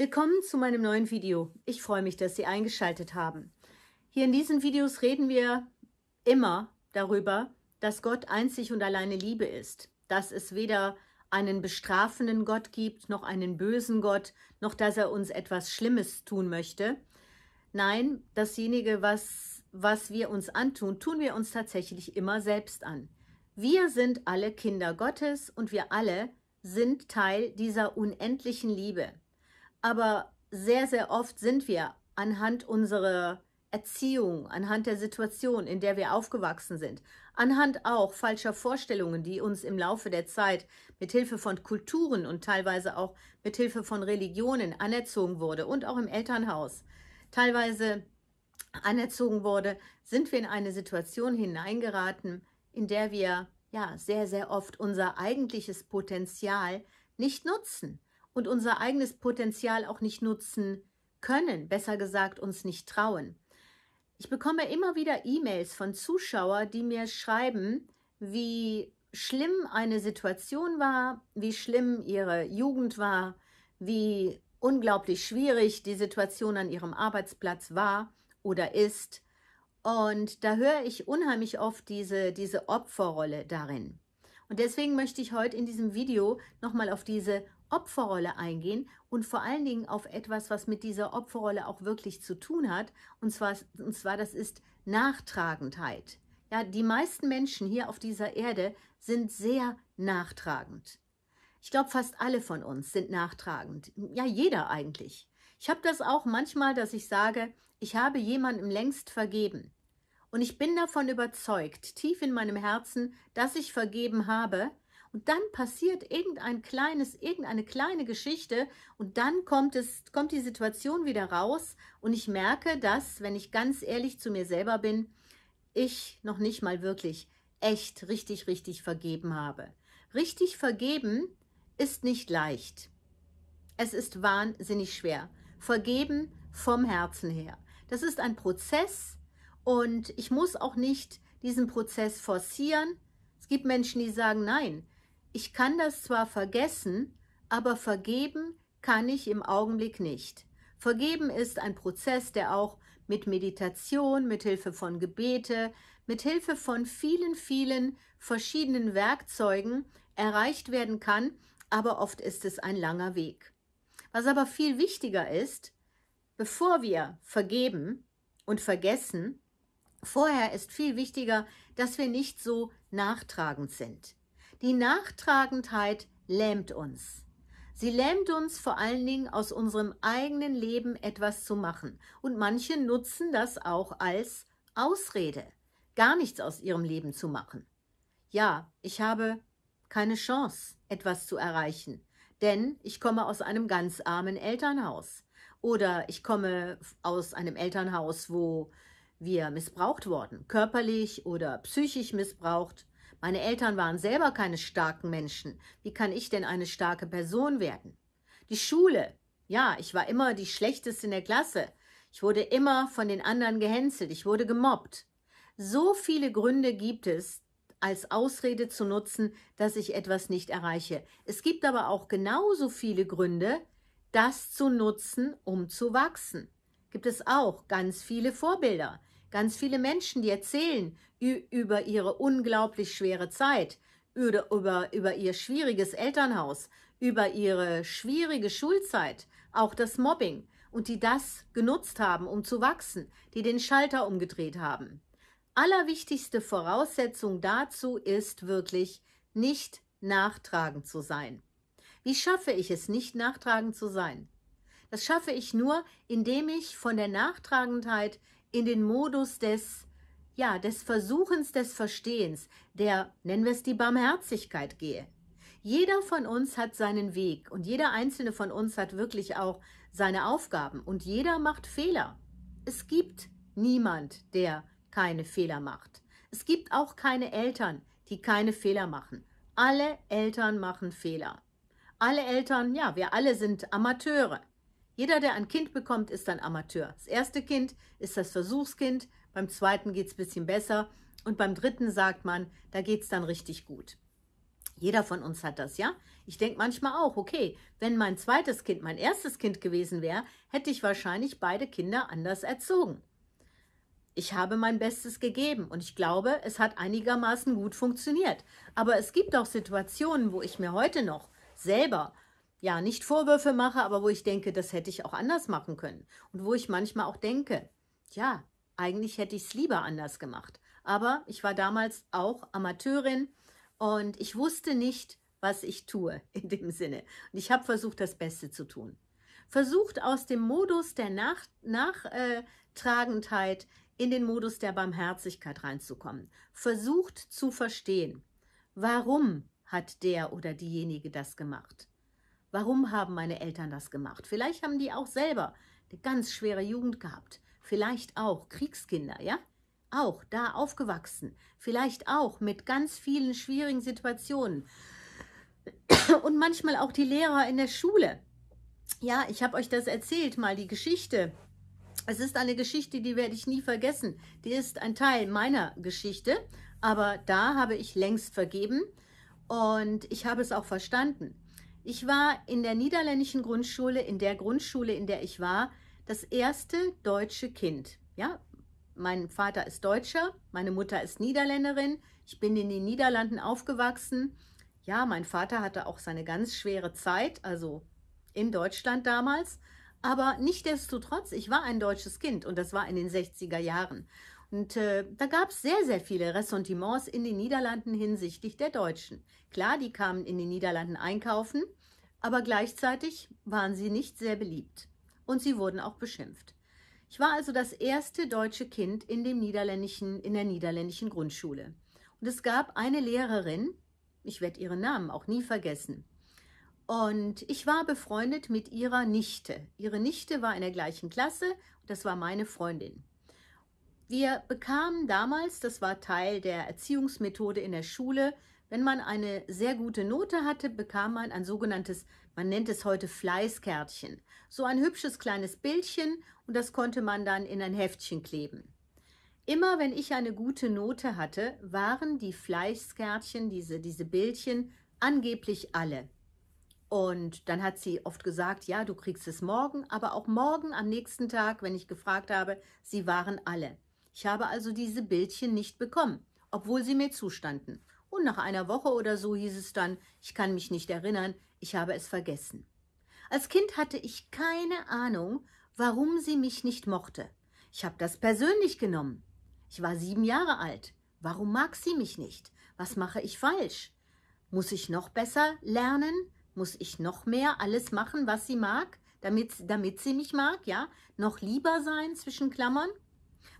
Willkommen zu meinem neuen Video. Ich freue mich, dass Sie eingeschaltet haben. Hier in diesen Videos reden wir immer darüber, dass Gott einzig und alleine Liebe ist, dass es weder einen bestrafenden Gott gibt, noch einen bösen Gott, noch dass er uns etwas Schlimmes tun möchte. Nein, dasjenige, was, was wir uns antun, tun wir uns tatsächlich immer selbst an. Wir sind alle Kinder Gottes und wir alle sind Teil dieser unendlichen Liebe. Aber sehr, sehr oft sind wir anhand unserer Erziehung, anhand der Situation, in der wir aufgewachsen sind, anhand auch falscher Vorstellungen, die uns im Laufe der Zeit mit Hilfe von Kulturen und teilweise auch mit Hilfe von Religionen anerzogen wurde und auch im Elternhaus teilweise anerzogen wurde, sind wir in eine Situation hineingeraten, in der wir ja sehr sehr oft unser eigentliches Potenzial nicht nutzen, und unser eigenes Potenzial auch nicht nutzen können, besser gesagt uns nicht trauen. Ich bekomme immer wieder E-Mails von Zuschauern, die mir schreiben, wie schlimm eine Situation war, wie schlimm ihre Jugend war, wie unglaublich schwierig die Situation an ihrem Arbeitsplatz war oder ist. Und da höre ich unheimlich oft diese, diese Opferrolle darin. Und deswegen möchte ich heute in diesem Video nochmal auf diese Opferrolle eingehen und vor allen Dingen auf etwas, was mit dieser Opferrolle auch wirklich zu tun hat. Und zwar, und zwar das ist Nachtragendheit. Ja, die meisten Menschen hier auf dieser Erde sind sehr nachtragend. Ich glaube, fast alle von uns sind nachtragend. Ja, jeder eigentlich. Ich habe das auch manchmal, dass ich sage, ich habe jemandem längst vergeben. Und ich bin davon überzeugt, tief in meinem Herzen, dass ich vergeben habe, und dann passiert irgendein kleines, irgendeine kleine Geschichte und dann kommt es, kommt die Situation wieder raus und ich merke, dass, wenn ich ganz ehrlich zu mir selber bin, ich noch nicht mal wirklich echt richtig, richtig vergeben habe. Richtig vergeben ist nicht leicht. Es ist wahnsinnig schwer. Vergeben vom Herzen her. Das ist ein Prozess und ich muss auch nicht diesen Prozess forcieren. Es gibt Menschen, die sagen, nein, ich kann das zwar vergessen, aber vergeben kann ich im Augenblick nicht. Vergeben ist ein Prozess, der auch mit Meditation, mit Hilfe von Gebete, mit Hilfe von vielen, vielen verschiedenen Werkzeugen erreicht werden kann, aber oft ist es ein langer Weg. Was aber viel wichtiger ist, bevor wir vergeben und vergessen, vorher ist viel wichtiger, dass wir nicht so nachtragend sind. Die Nachtragendheit lähmt uns. Sie lähmt uns vor allen Dingen aus unserem eigenen Leben etwas zu machen. Und manche nutzen das auch als Ausrede, gar nichts aus ihrem Leben zu machen. Ja, ich habe keine Chance, etwas zu erreichen, denn ich komme aus einem ganz armen Elternhaus oder ich komme aus einem Elternhaus, wo wir missbraucht wurden, körperlich oder psychisch missbraucht meine Eltern waren selber keine starken Menschen. Wie kann ich denn eine starke Person werden? Die Schule. Ja, ich war immer die Schlechteste in der Klasse. Ich wurde immer von den anderen gehänselt. Ich wurde gemobbt. So viele Gründe gibt es, als Ausrede zu nutzen, dass ich etwas nicht erreiche. Es gibt aber auch genauso viele Gründe, das zu nutzen, um zu wachsen. Gibt es auch ganz viele Vorbilder. Ganz viele Menschen, die erzählen über ihre unglaublich schwere Zeit, über, über, über ihr schwieriges Elternhaus, über ihre schwierige Schulzeit, auch das Mobbing und die das genutzt haben, um zu wachsen, die den Schalter umgedreht haben. Allerwichtigste Voraussetzung dazu ist wirklich nicht nachtragend zu sein. Wie schaffe ich es, nicht nachtragend zu sein? Das schaffe ich nur, indem ich von der Nachtragendheit in den Modus des ja, des Versuchens des Verstehens, der, nennen wir es die Barmherzigkeit gehe. Jeder von uns hat seinen Weg und jeder einzelne von uns hat wirklich auch seine Aufgaben und jeder macht Fehler. Es gibt niemand, der keine Fehler macht. Es gibt auch keine Eltern, die keine Fehler machen. Alle Eltern machen Fehler. Alle Eltern, ja, wir alle sind Amateure. Jeder, der ein Kind bekommt, ist ein Amateur. Das erste Kind ist das Versuchskind, beim zweiten geht es ein bisschen besser und beim dritten sagt man, da geht es dann richtig gut. Jeder von uns hat das, ja? Ich denke manchmal auch, okay, wenn mein zweites Kind mein erstes Kind gewesen wäre, hätte ich wahrscheinlich beide Kinder anders erzogen. Ich habe mein Bestes gegeben und ich glaube, es hat einigermaßen gut funktioniert. Aber es gibt auch Situationen, wo ich mir heute noch selber ja, nicht Vorwürfe mache, aber wo ich denke, das hätte ich auch anders machen können. Und wo ich manchmal auch denke, ja, eigentlich hätte ich es lieber anders gemacht. Aber ich war damals auch Amateurin und ich wusste nicht, was ich tue in dem Sinne. Und ich habe versucht, das Beste zu tun. Versucht aus dem Modus der Nachtragendheit äh, in den Modus der Barmherzigkeit reinzukommen. Versucht zu verstehen, warum hat der oder diejenige das gemacht? Warum haben meine Eltern das gemacht? Vielleicht haben die auch selber eine ganz schwere Jugend gehabt. Vielleicht auch Kriegskinder, ja? Auch da aufgewachsen. Vielleicht auch mit ganz vielen schwierigen Situationen. Und manchmal auch die Lehrer in der Schule. Ja, ich habe euch das erzählt, mal die Geschichte. Es ist eine Geschichte, die werde ich nie vergessen. Die ist ein Teil meiner Geschichte, aber da habe ich längst vergeben und ich habe es auch verstanden. Ich war in der niederländischen Grundschule, in der Grundschule, in der ich war, das erste deutsche Kind. Ja, mein Vater ist Deutscher, meine Mutter ist Niederländerin. Ich bin in den Niederlanden aufgewachsen. Ja, mein Vater hatte auch seine ganz schwere Zeit, also in Deutschland damals. Aber nichtdestotrotz, ich war ein deutsches Kind und das war in den 60er Jahren. Und äh, da gab es sehr, sehr viele Ressentiments in den Niederlanden hinsichtlich der Deutschen. Klar, die kamen in den Niederlanden einkaufen aber gleichzeitig waren sie nicht sehr beliebt und sie wurden auch beschimpft. Ich war also das erste deutsche Kind in, dem niederländischen, in der niederländischen Grundschule. Und es gab eine Lehrerin, ich werde ihren Namen auch nie vergessen. Und ich war befreundet mit ihrer Nichte. Ihre Nichte war in der gleichen Klasse, das war meine Freundin. Wir bekamen damals, das war Teil der Erziehungsmethode in der Schule, wenn man eine sehr gute Note hatte, bekam man ein sogenanntes, man nennt es heute Fleißkärtchen. So ein hübsches kleines Bildchen und das konnte man dann in ein Heftchen kleben. Immer wenn ich eine gute Note hatte, waren die Fleißkärtchen, diese, diese Bildchen, angeblich alle. Und dann hat sie oft gesagt, ja, du kriegst es morgen, aber auch morgen am nächsten Tag, wenn ich gefragt habe, sie waren alle. Ich habe also diese Bildchen nicht bekommen, obwohl sie mir zustanden. Und nach einer Woche oder so hieß es dann, ich kann mich nicht erinnern, ich habe es vergessen. Als Kind hatte ich keine Ahnung, warum sie mich nicht mochte. Ich habe das persönlich genommen. Ich war sieben Jahre alt. Warum mag sie mich nicht? Was mache ich falsch? Muss ich noch besser lernen? Muss ich noch mehr alles machen, was sie mag, damit, damit sie mich mag, ja? Noch lieber sein zwischen Klammern?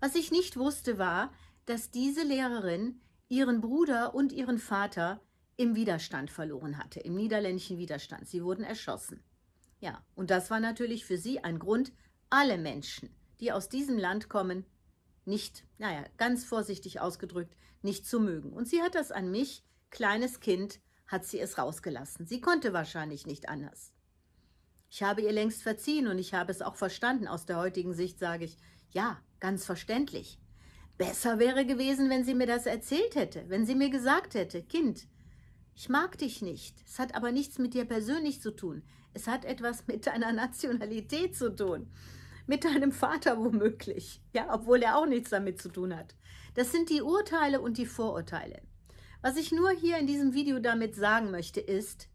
Was ich nicht wusste war, dass diese Lehrerin ihren Bruder und ihren Vater im Widerstand verloren hatte, im niederländischen Widerstand. Sie wurden erschossen. Ja, und das war natürlich für sie ein Grund, alle Menschen, die aus diesem Land kommen, nicht, naja, ganz vorsichtig ausgedrückt, nicht zu mögen. Und sie hat das an mich, kleines Kind, hat sie es rausgelassen. Sie konnte wahrscheinlich nicht anders. Ich habe ihr längst verziehen und ich habe es auch verstanden. Aus der heutigen Sicht sage ich, ja, ganz verständlich. Besser wäre gewesen, wenn sie mir das erzählt hätte, wenn sie mir gesagt hätte, Kind, ich mag dich nicht. Es hat aber nichts mit dir persönlich zu tun. Es hat etwas mit deiner Nationalität zu tun. Mit deinem Vater womöglich. Ja, obwohl er auch nichts damit zu tun hat. Das sind die Urteile und die Vorurteile. Was ich nur hier in diesem Video damit sagen möchte, ist,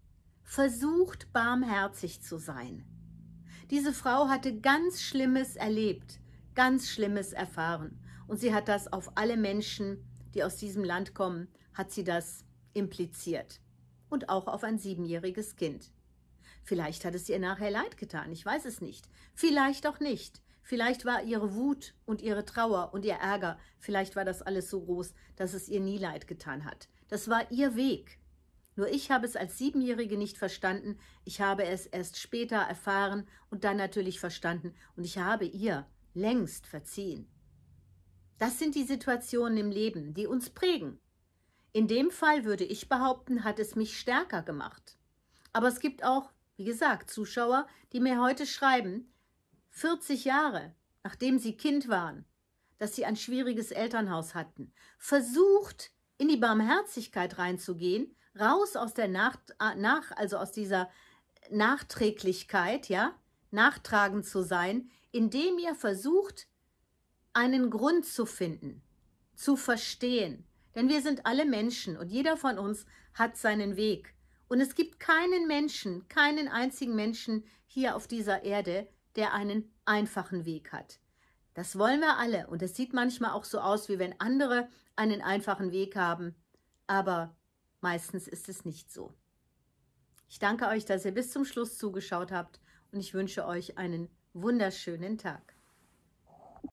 versucht barmherzig zu sein. Diese Frau hatte ganz Schlimmes erlebt, ganz Schlimmes erfahren. Und sie hat das auf alle Menschen, die aus diesem Land kommen, hat sie das impliziert. Und auch auf ein siebenjähriges Kind. Vielleicht hat es ihr nachher leid getan, ich weiß es nicht. Vielleicht auch nicht. Vielleicht war ihre Wut und ihre Trauer und ihr Ärger, vielleicht war das alles so groß, dass es ihr nie leid getan hat. Das war ihr Weg. Nur ich habe es als Siebenjährige nicht verstanden, ich habe es erst später erfahren und dann natürlich verstanden, und ich habe ihr längst verziehen. Das sind die Situationen im Leben, die uns prägen. In dem Fall würde ich behaupten, hat es mich stärker gemacht. Aber es gibt auch, wie gesagt, Zuschauer, die mir heute schreiben, 40 Jahre, nachdem sie Kind waren, dass sie ein schwieriges Elternhaus hatten, versucht, in die Barmherzigkeit reinzugehen, raus aus der nach, äh, nach also aus dieser Nachträglichkeit, ja, nachtragend zu sein, indem ihr versucht, einen Grund zu finden, zu verstehen. Denn wir sind alle Menschen und jeder von uns hat seinen Weg. Und es gibt keinen Menschen, keinen einzigen Menschen hier auf dieser Erde, der einen einfachen Weg hat. Das wollen wir alle und es sieht manchmal auch so aus, wie wenn andere einen einfachen Weg haben, aber meistens ist es nicht so. Ich danke euch, dass ihr bis zum Schluss zugeschaut habt und ich wünsche euch einen wunderschönen Tag.